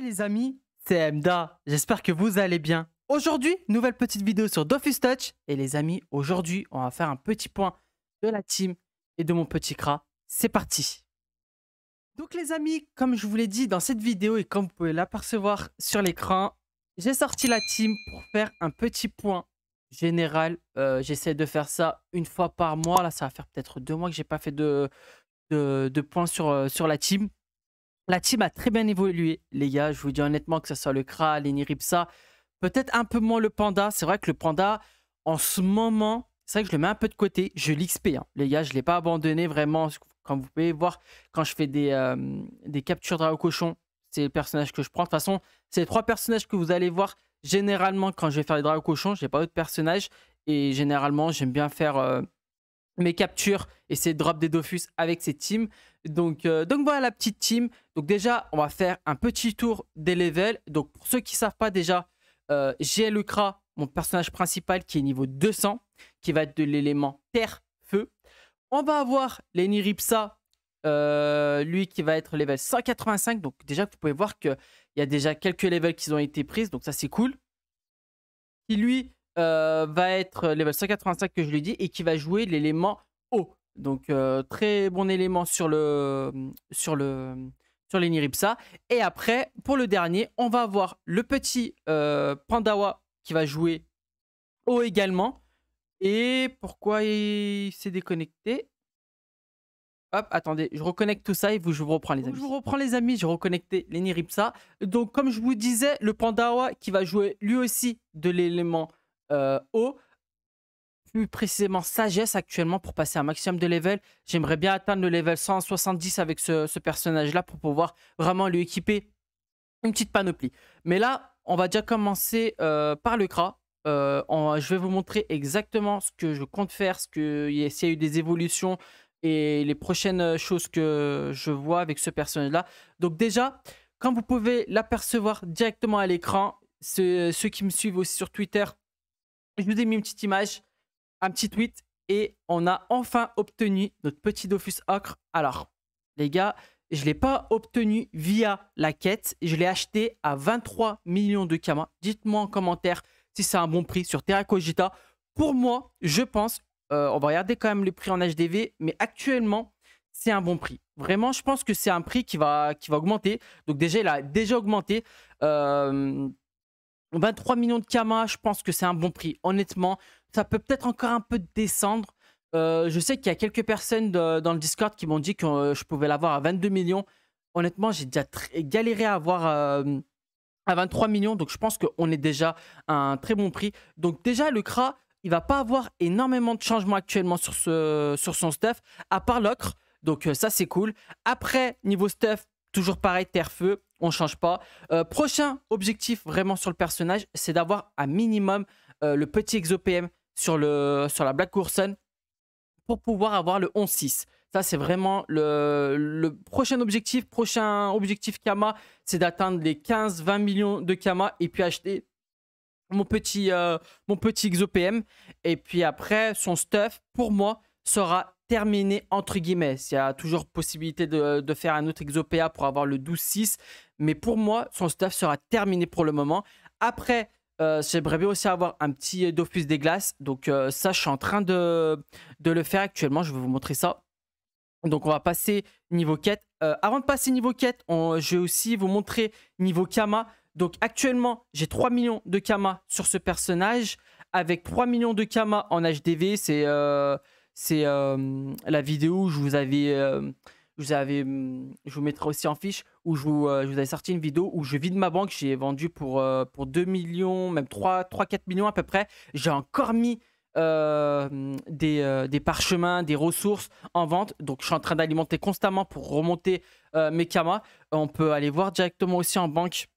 les amis, c'est Mda, j'espère que vous allez bien. Aujourd'hui, nouvelle petite vidéo sur Dofus Touch. Et les amis, aujourd'hui, on va faire un petit point de la team et de mon petit cra. C'est parti Donc les amis, comme je vous l'ai dit dans cette vidéo et comme vous pouvez l'apercevoir sur l'écran, j'ai sorti la team pour faire un petit point général. Euh, j'essaie de faire ça une fois par mois. Là, ça va faire peut-être deux mois que j'ai pas fait de, de, de points sur, euh, sur la team. La team a très bien évolué, les gars. Je vous dis honnêtement que ce soit le Kra, ripsa peut-être un peu moins le Panda. C'est vrai que le Panda, en ce moment, c'est vrai que je le mets un peu de côté. Je l'XP, hein. les gars. Je ne l'ai pas abandonné vraiment. Comme vous pouvez voir, quand je fais des, euh, des captures de cochon, c'est le personnage que je prends. De toute façon, c'est les trois personnages que vous allez voir. Généralement, quand je vais faire des cochon. cochons, n'ai pas d'autres personnages. Et généralement, j'aime bien faire. Euh, mes captures et ses drops des Dofus avec ses teams. Donc, euh, donc voilà la petite team. Donc déjà, on va faire un petit tour des levels. Donc pour ceux qui ne savent pas déjà, j'ai euh, Lucra, mon personnage principal qui est niveau 200, qui va être de l'élément terre-feu. On va avoir Lenny Ripsa, euh, lui qui va être level 185. Donc déjà, vous pouvez voir qu'il y a déjà quelques levels qui ont été prises. Donc ça, c'est cool. Qui lui euh, va être level 185 que je lui dis et qui va jouer l'élément eau. Donc euh, très bon élément sur le sur le sur les Et après, pour le dernier, on va avoir le petit euh, Pandawa qui va jouer eau également. Et pourquoi il s'est déconnecté Hop, attendez, je reconnecte tout ça et vous, je vous reprends les amis. Je vous reprends les amis, j'ai reconnecté les Donc comme je vous disais, le Pandawa qui va jouer lui aussi de l'élément euh, plus précisément sagesse actuellement pour passer un maximum de level. J'aimerais bien atteindre le level 170 avec ce, personnage-là pour pouvoir vraiment lui équiper une petite panoplie. Mais là, on va déjà commencer euh, par le Kra. Euh, je vais vous montrer exactement ce que je compte faire, ce que s'il y a eu des évolutions et les prochaines choses que je vois avec ce personnage-là. Donc déjà, comme vous pouvez l'apercevoir directement à l'écran, ceux qui me suivent aussi sur Twitter je vous ai mis une petite image, un petit tweet et on a enfin obtenu notre petit Dofus Ocre. Alors, les gars, je ne l'ai pas obtenu via la quête. Je l'ai acheté à 23 millions de Kama. Dites-moi en commentaire si c'est un bon prix sur Terra Cogita. Pour moi, je pense, euh, on va regarder quand même le prix en HDV, mais actuellement, c'est un bon prix. Vraiment, je pense que c'est un prix qui va, qui va augmenter. Donc déjà, il a déjà augmenté. Euh, 23 ben, millions de Kama, je pense que c'est un bon prix. Honnêtement, ça peut peut-être encore un peu descendre. Euh, je sais qu'il y a quelques personnes dans le Discord qui m'ont dit que euh, je pouvais l'avoir à 22 millions. Honnêtement, j'ai déjà galéré à avoir euh, à 23 millions. Donc, je pense qu'on est déjà à un très bon prix. Donc, déjà, le CRA, il va pas avoir énormément de changements actuellement sur, ce, sur son stuff, à part l'ocre. Donc, ça, c'est cool. Après, niveau stuff, toujours pareil, terre-feu on change pas. Euh, prochain objectif vraiment sur le personnage, c'est d'avoir un minimum euh, le petit exopm sur, le, sur la Black Courson pour pouvoir avoir le 11-6. Ça, c'est vraiment le, prochain objectif. Prochain objectif Kama, c'est d'atteindre les 15-20 millions de Kama et puis acheter mon petit, euh, mon petit exopm Et puis après, son stuff, pour moi, sera terminé entre guillemets. Il y a toujours possibilité de, de faire un autre exopéa pour avoir le 12-6, mais pour moi, son staff sera terminé pour le moment. Après, euh, j'aimerais bien aussi avoir un petit Dofus des glaces. Donc euh, ça, je suis en train de, le faire actuellement. Je vais vous montrer ça. Donc on va passer niveau quête. Euh, avant de passer niveau quête, je vais aussi vous montrer niveau Kama. Donc actuellement, j'ai 3 millions de Kama sur ce personnage. Avec 3 millions de Kama en HDV, c'est la vidéo où je vous avais je vous, hum, je vous mettrai aussi en fiche où je vous, euh, je avais sorti une vidéo où je vide ma banque. J'ai vendu pour, euh, pour 2 millions, même 3-4 millions à peu près. J'ai encore mis euh, des, parchemins, des ressources en vente. Donc je suis en train d'alimenter constamment pour remonter mes kamas. On peut aller voir directement aussi en banque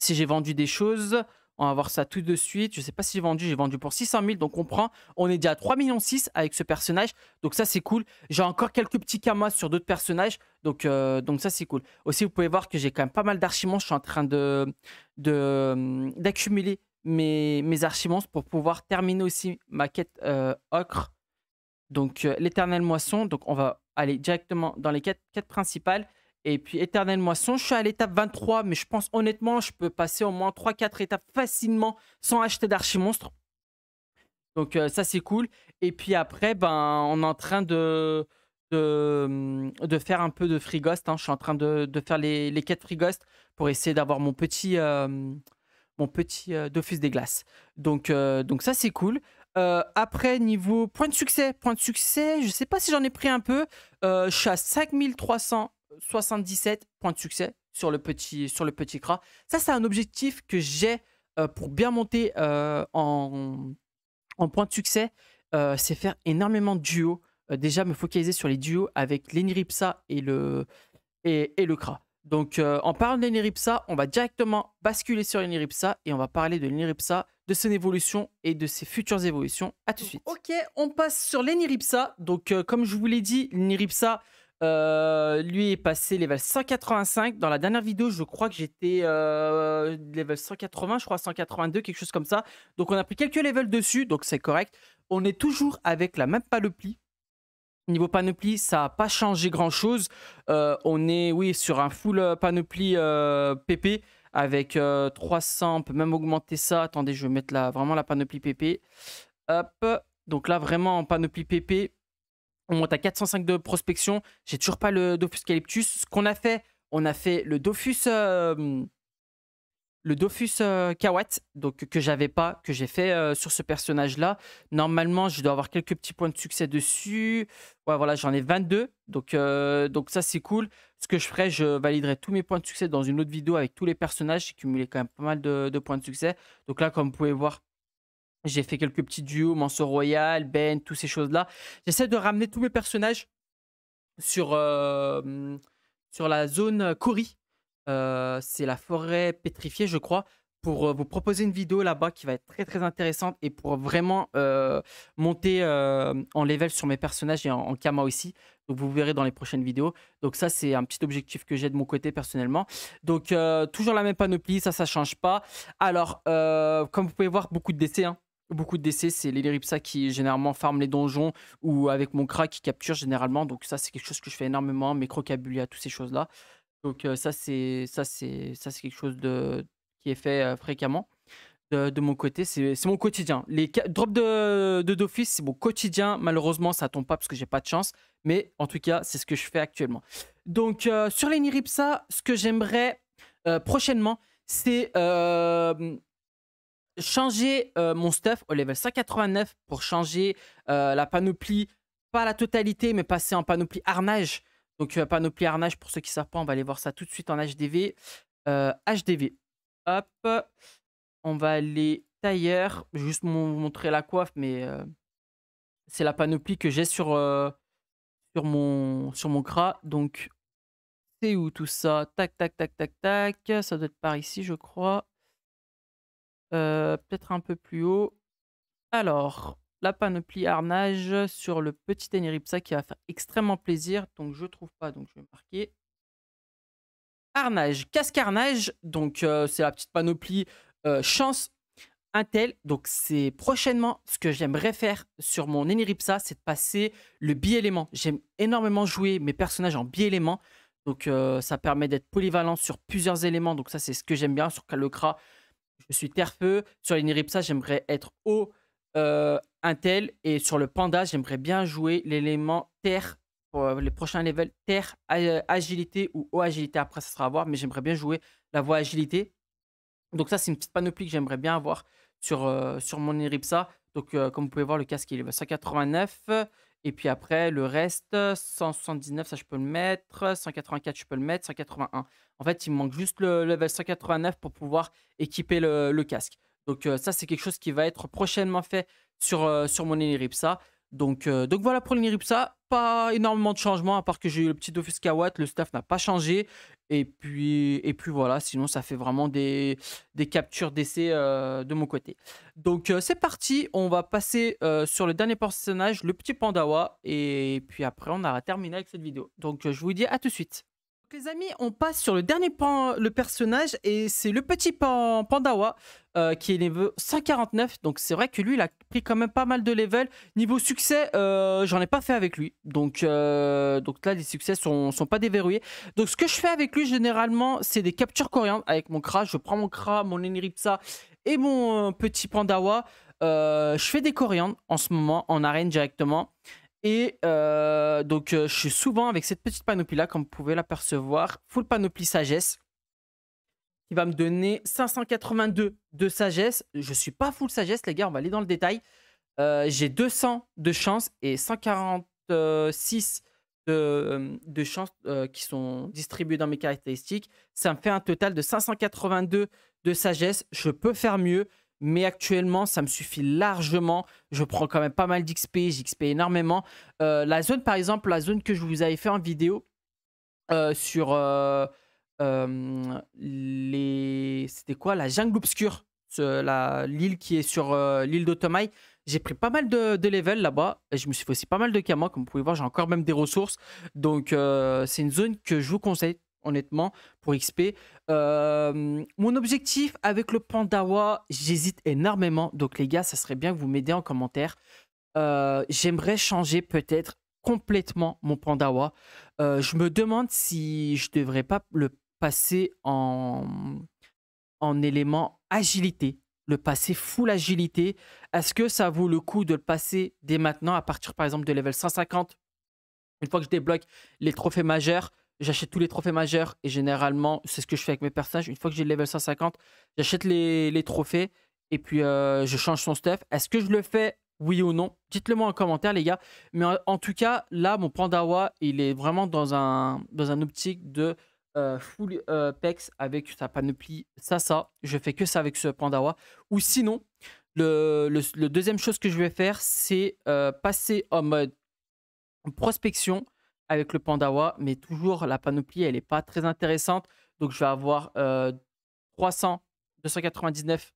si j'ai vendu des choses. On va voir ça tout de suite. Je sais pas si j'ai vendu, j'ai vendu pour 600 000. Donc on prend, on est déjà à 3 millions 6 avec ce personnage. Donc ça c'est cool. J'ai encore quelques petits kamas sur d'autres personnages. Donc, euh, donc ça c'est cool. Aussi vous pouvez voir que j'ai quand même pas mal d'archimons. Je suis en train de hum, d'accumuler mes, mes archimons pour pouvoir terminer aussi ma quête euh, ocre. Donc euh, l'éternel l'éternelle moisson. Donc on va aller directement dans les quêtes principales. Et puis éternel Moisson, je suis à l'étape 23, mais je pense honnêtement, je peux passer au moins 3-4 étapes facilement sans acheter d'archimonstre. Donc euh, ça c'est cool. Et puis après, ben, on est en train de, de, hum, faire un peu de Free Ghost. Hein. Je suis en train de, faire les, les, quêtes Free Ghost pour essayer d'avoir mon petit, euh, mon petit euh, Dofus des glaces. Donc, donc ça c'est cool. après, niveau point de succès, point de succès, je sais pas si j'en ai pris un peu. je suis à 5300 77 points de succès sur le petit, sur le petit CRA. Ça, c'est un objectif que j'ai euh, pour bien monter euh, en, en points de succès. Euh, c'est faire énormément de duos. déjà, me focaliser sur les duos avec l'Eniripsa et le, et, le CRA. Donc, en parlant de l'Eniripsa, on va directement basculer sur l'Eniripsa et on va parler de l'Eniripsa, de son évolution et de ses futures évolutions. À tout de suite. Ok, on passe sur l'Eniripsa. Donc, comme je vous l'ai dit, l'Eniripsa euh, lui est passé level 185. Dans la dernière vidéo, je crois que j'étais euh, level 180, je crois 182, quelque chose comme ça. Donc on a pris quelques levels dessus, donc c'est correct. On est toujours avec la même panoplie. Niveau panoplie, ça n'a pas changé grand-chose. Euh, on est, oui, sur un full panoplie PP avec 300. On peut même augmenter ça. Attendez, je vais mettre là vraiment la panoplie PP. Hop. Donc là, vraiment en panoplie PP, on monte à 405 de prospection. J'ai toujours pas le Dofus Calyptus. Ce qu'on a fait, on a fait le Dofus. Euh, le Dofus euh, Kawat, donc que j'avais pas, que j'ai fait euh, sur ce personnage-là. Normalement, je dois avoir quelques petits points de succès dessus. voilà, j'en ai 22. Donc, donc ça, c'est cool. Ce que je ferai, je validerai tous mes points de succès dans une autre vidéo avec tous les personnages. J'ai cumulé quand même pas mal de, de, points de succès. Donc là, comme vous pouvez voir, j'ai fait quelques petits duos, Manso Royal, Ben, toutes ces choses-là. J'essaie de ramener tous mes personnages sur, euh, sur la zone Kori. Euh, c'est la forêt pétrifiée, je crois, pour euh, vous proposer une vidéo là-bas qui va être très très intéressante et pour vraiment monter en level sur mes personnages et en, Kama aussi. Donc vous verrez dans les prochaines vidéos. Donc ça c'est un petit objectif que j'ai de mon côté personnellement. Donc toujours la même panoplie, ça ça change pas. Alors comme vous pouvez voir beaucoup de décès. Hein beaucoup de décès. C'est les Niripsa qui généralement farment les donjons ou avec mon crack qui capture généralement. Donc ça, c'est quelque chose que je fais énormément, mes crocabulia, toutes ces choses-là. Donc euh, ça, c'est ça, c'est ça, c'est quelque chose de qui est fait euh, fréquemment. De, mon côté, c'est mon quotidien. Les drops de, de d'office, c'est mon quotidien. Malheureusement, ça tombe pas parce que j'ai pas de chance. Mais en tout cas, c'est ce que je fais actuellement. Donc euh, sur les Niripsa, ce que j'aimerais prochainement, c'est changer euh, mon stuff au level 189 pour changer euh, la panoplie, pas la totalité, mais passer en panoplie harnage. Donc euh, panoplie harnage, pour ceux qui ne savent pas, on va aller voir ça tout de suite en HDV. HDV. Hop. On va aller tailleur. juste montrer la coiffe, mais c'est la panoplie que j'ai sur, sur, mon, sur mon gras. Donc c'est où tout ça Tac, tac, tac, tac, tac. Ça doit être par ici, je crois. Euh, peut-être un peu plus haut. Alors, la panoplie Arnage sur le petit Eniripsa qui va faire extrêmement plaisir. Donc, je trouve pas, donc je vais marquer. Arnage. casque arnage. Donc, euh, c'est la petite panoplie euh, chance Intel. Donc, c'est prochainement ce que j'aimerais faire sur mon Eniripsa, c'est de passer le bi-élément. J'aime énormément jouer mes personnages en bi-élément. Donc, ça permet d'être polyvalent sur plusieurs éléments. Donc, ça, c'est ce que j'aime bien. Sur Kalokra je suis terre-feu. Sur les j'aimerais être haut Intel. Euh, Et sur le Panda, j'aimerais bien jouer l'élément terre pour euh, les prochains levels terre, euh, agilité ou haut agilité. Après, ça sera à voir, mais j'aimerais bien jouer la voie agilité. Donc, ça, c'est une petite panoplie que j'aimerais bien avoir sur, sur mon Iripsa. Donc, comme vous pouvez voir, le casque il est à 189. Et puis après, le reste, 179, ça je peux le mettre. 184, je peux le mettre. 181. En fait, il me manque juste le level 189 pour pouvoir équiper le, casque. Donc euh, ça, c'est quelque chose qui va être prochainement fait sur, euh, sur mon Eniripsa. Donc, euh, donc voilà pour l'Eniripsa. Pas énormément de changements, à part que j'ai eu le petit office Kawat. Le staff n'a pas changé. Et puis, et puis voilà, sinon ça fait vraiment des, des captures d'essai euh, de mon côté. Donc euh, c'est parti, on va passer euh, sur le dernier personnage, le petit Pandawa. Et puis après, on aura terminé avec cette vidéo. Donc je vous dis à tout de suite les amis, on passe sur le dernier pan, le personnage, et c'est le petit Pandawa, euh, qui est niveau 149. Donc c'est vrai que lui, il a pris quand même pas mal de level. Niveau succès, euh, j'en ai pas fait avec lui. Donc, euh, donc là, les succès sont, sont pas déverrouillés. Donc ce que je fais avec lui, généralement, c'est des captures coriandres avec mon Kra. Je prends mon Kra, mon Enripsa et mon petit Pandawa. je fais des coriandres en ce moment, en arène directement. Et euh, donc, euh, je suis souvent avec cette petite panoplie-là, comme vous pouvez l'apercevoir, full panoplie sagesse, qui va me donner 582 de sagesse. Je suis pas full sagesse, les gars, on va aller dans le détail. Euh, j'ai 200 de chance et 146 de, de chance qui sont distribués dans mes caractéristiques. Ça me fait un total de 582 de sagesse. Je peux faire mieux mais actuellement, ça me suffit largement. Je prends quand même pas mal d'XP, j'XP énormément. Euh, la zone, par exemple, la zone que je vous avais fait en vidéo euh, sur euh, les. C'était quoi La jungle obscure, l'île qui est sur l'île d'Otomai. J'ai pris pas mal de, de level là-bas. Je me suis fait aussi pas mal de kamas. Comme vous pouvez voir, j'ai encore même des ressources. Donc, c'est une zone que je vous conseille honnêtement, pour XP. Euh, mon objectif avec le Pandawa, j'hésite énormément. Donc, les gars, ça serait bien que vous m'aidiez en commentaire. Euh, j'aimerais changer peut-être complètement mon Pandawa. Euh, je me demande si je devrais pas le passer en, en élément agilité. Le passer full agilité. Est-ce que ça vaut le coup de le passer dès maintenant à partir par exemple de level 150 une fois que je débloque les trophées majeurs, j'achète tous les trophées majeurs et généralement, c'est ce que je fais avec mes personnages. Une fois que j'ai le level 150, j'achète les, trophées et puis euh, je change son stuff. Est-ce que je le fais oui ou non Dites-le moi en commentaire, les gars. Mais en, tout cas, là, mon Pandawa, il est vraiment dans un, dans un optique de euh, full euh, pex avec sa panoplie. Ça, ça. Je fais que ça avec ce Pandawa. Ou sinon, le deuxième chose que je vais faire, c'est passer en mode prospection avec le Pandawa, mais toujours la panoplie, elle n'est pas très intéressante. Donc je vais avoir 300, euh, 299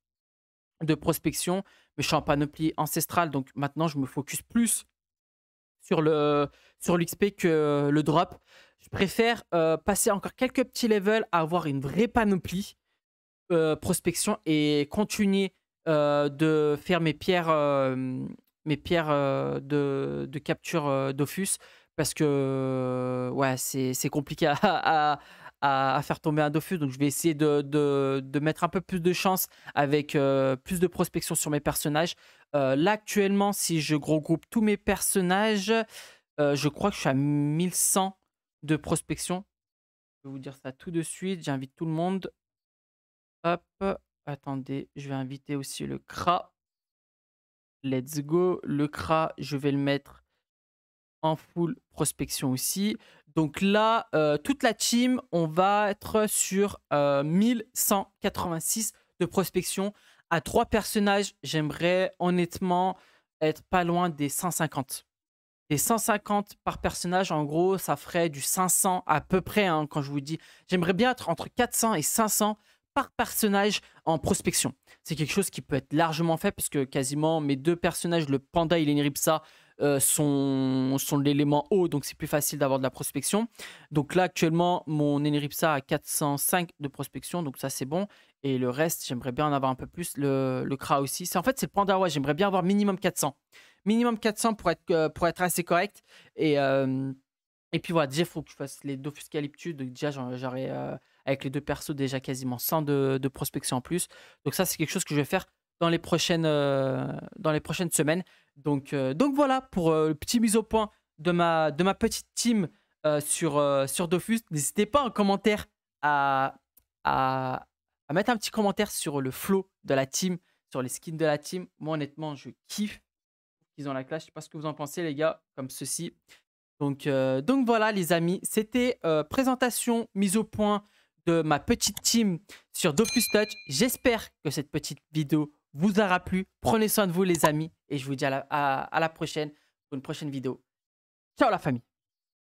de prospection, mais je suis en panoplie ancestrale. Donc maintenant, je me focus plus sur le sur l'XP que le drop. Je préfère euh, passer encore quelques petits levels à avoir une vraie panoplie euh, prospection et continuer de faire mes pierres mes pierres de, de, capture d'offus parce que ouais, c'est compliqué à, faire tomber un Dofus. Donc je vais essayer de, mettre un peu plus de chance avec plus de prospection sur mes personnages. là actuellement, si je regroupe tous mes personnages, je crois que je suis à 1100 de prospection. Je vais vous dire ça tout de suite. J'invite tout le monde. Hop. Attendez, je vais inviter aussi le Kra. Let's go. Le Kra, je vais le mettre en full prospection aussi. Donc là, euh, toute la team, on va être sur 1186 euh, de prospection. À trois personnages, j'aimerais honnêtement être pas loin des 150. Des 150 par personnage, en gros, ça ferait du 500 à peu près, hein, quand je vous dis. J'aimerais bien être entre 400 et 500 par personnage en prospection. C'est quelque chose qui peut être largement fait, puisque quasiment mes deux personnages, le panda et l'Enripsa, euh, sont, sont l'élément haut, donc c'est plus facile d'avoir de la prospection. Donc là, actuellement, mon Eneripsa a 405 de prospection, donc ça c'est bon. Et le reste, j'aimerais bien en avoir un peu plus. Le, le Kra aussi. En fait, c'est le Panda, j'aimerais bien avoir minimum 400. Minimum 400 pour être, euh, pour être assez correct. Et, euh, et puis voilà, déjà, il faut que je fasse les Dofus Donc déjà, j'aurai avec les deux persos déjà quasiment 100 de, de prospection en plus. Donc ça, c'est quelque chose que je vais faire dans les prochaines, euh, dans les prochaines semaines. Donc, euh, donc voilà pour euh, le petit mise au point de ma, de ma petite team sur, sur Dofus. N'hésitez pas en commentaire à, mettre un petit commentaire sur le flow de la team, sur les skins de la team. Moi, honnêtement, je kiffe. qu'ils ont la classe. Je sais pas ce que vous en pensez, les gars, comme ceci. Donc, donc voilà, les amis. C'était présentation, mise au point de ma petite team sur Dofus Touch. J'espère que cette petite vidéo vous aura plu. Prenez soin de vous, les amis. Et je vous dis à la, prochaine pour une prochaine vidéo. Ciao, la famille.